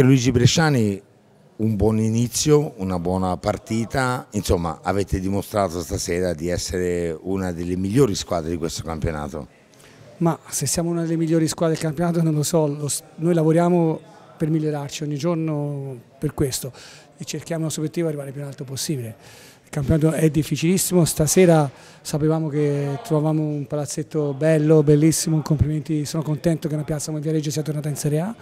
Per Luigi Bresciani un buon inizio, una buona partita, insomma avete dimostrato stasera di essere una delle migliori squadre di questo campionato. Ma se siamo una delle migliori squadre del campionato non lo so, noi lavoriamo per migliorarci ogni giorno per questo e cerchiamo il nostro obiettivo di arrivare più in alto possibile. Il campionato è difficilissimo, stasera sapevamo che trovavamo un palazzetto bello, bellissimo, complimenti, sono contento che una piazza come Viareggio sia tornata in Serie A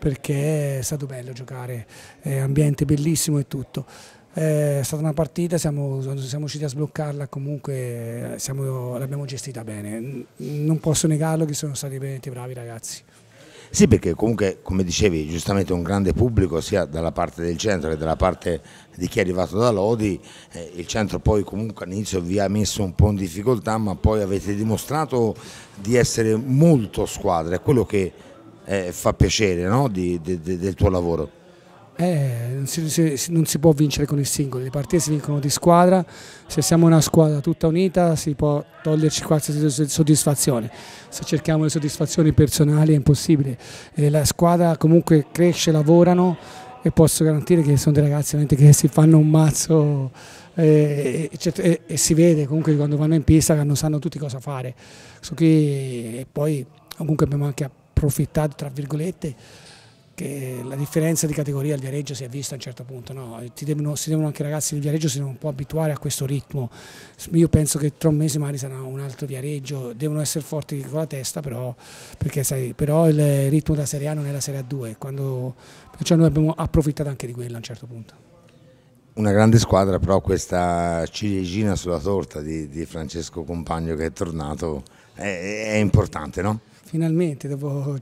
perché è stato bello giocare, è ambiente bellissimo e tutto. È stata una partita, siamo, siamo riusciti a sbloccarla, comunque l'abbiamo gestita bene. Non posso negarlo che sono stati veramente bravi ragazzi. Sì, perché comunque, come dicevi, giustamente un grande pubblico sia dalla parte del centro che dalla parte di chi è arrivato da Lodi, eh, il centro poi comunque all'inizio vi ha messo un po' in difficoltà, ma poi avete dimostrato di essere molto squadra, è quello che eh, fa piacere no? di, de, de, del tuo lavoro. Eh, non, si, non, si, può vincere con i singoli, le partite si vincono di squadra, se siamo una squadra tutta unita si può toglierci qualsiasi soddisfazione, se cerchiamo le soddisfazioni personali è impossibile, eh, la squadra comunque cresce, lavorano e posso garantire che sono dei ragazzi che si fanno un mazzo eh, e, cioè, e, e, si vede comunque quando vanno in pista che non sanno tutti cosa fare, so che, e poi comunque abbiamo anche approfittato tra virgolette che la differenza di categoria al Viareggio si è vista a un certo punto, no? Eh, devono, si devono anche i ragazzi del Viareggio si devono un po' abituare a questo ritmo, io penso che tra un mese magari sarà un altro Viareggio, devono essere forti con la testa però, perché sai, però il ritmo della Serie A non è la Serie A2, quando, perciò noi abbiamo approfittato anche di quello a un certo punto. Una grande squadra però questa ciliegina sulla torta di, di Francesco Compagno che è tornato è, è importante no? Finalmente dopo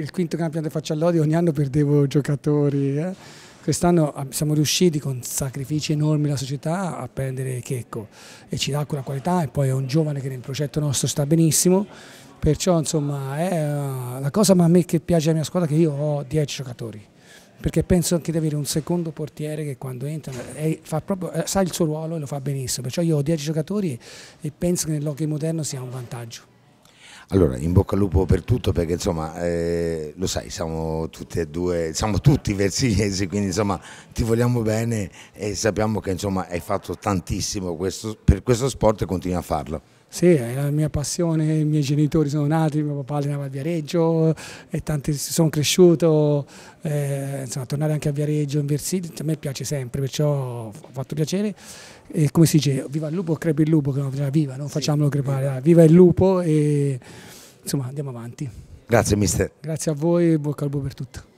il quinto campionato di Facciallodi ogni anno perdevo giocatori. Eh? Quest'anno ah, siamo riusciti con sacrifici enormi la società a prendere Checco e ci dà quella qualità e poi è un giovane che nel progetto nostro sta benissimo. Perciò insomma è eh, la cosa ma a me che piace alla mia squadra è che io ho 10 giocatori perché penso anche di avere un secondo portiere che quando entra proprio, eh, sa il suo ruolo e lo fa benissimo, perciò io ho 10 giocatori e penso che nell'hockey moderno sia un vantaggio. Allora, in bocca al lupo per tutto perché insomma, eh, lo sai, siamo tutti e due, siamo tutti versigliesi, quindi insomma ti vogliamo bene e sappiamo che insomma hai fatto tantissimo questo, per questo sport e continui a farlo. Sì, è la mia passione, i miei genitori sono nati, mio papà allenava a Viareggio e tanti sono cresciuto, eh, insomma tornare anche a Viareggio, in Versini, a me piace sempre, perciò ho fatto piacere. E come si dice, viva il lupo, crepi il lupo, che non viva, non sì, facciamolo crepare, viva il lupo e insomma andiamo avanti. Grazie mister. Grazie a voi e bocca al lupo per tutto.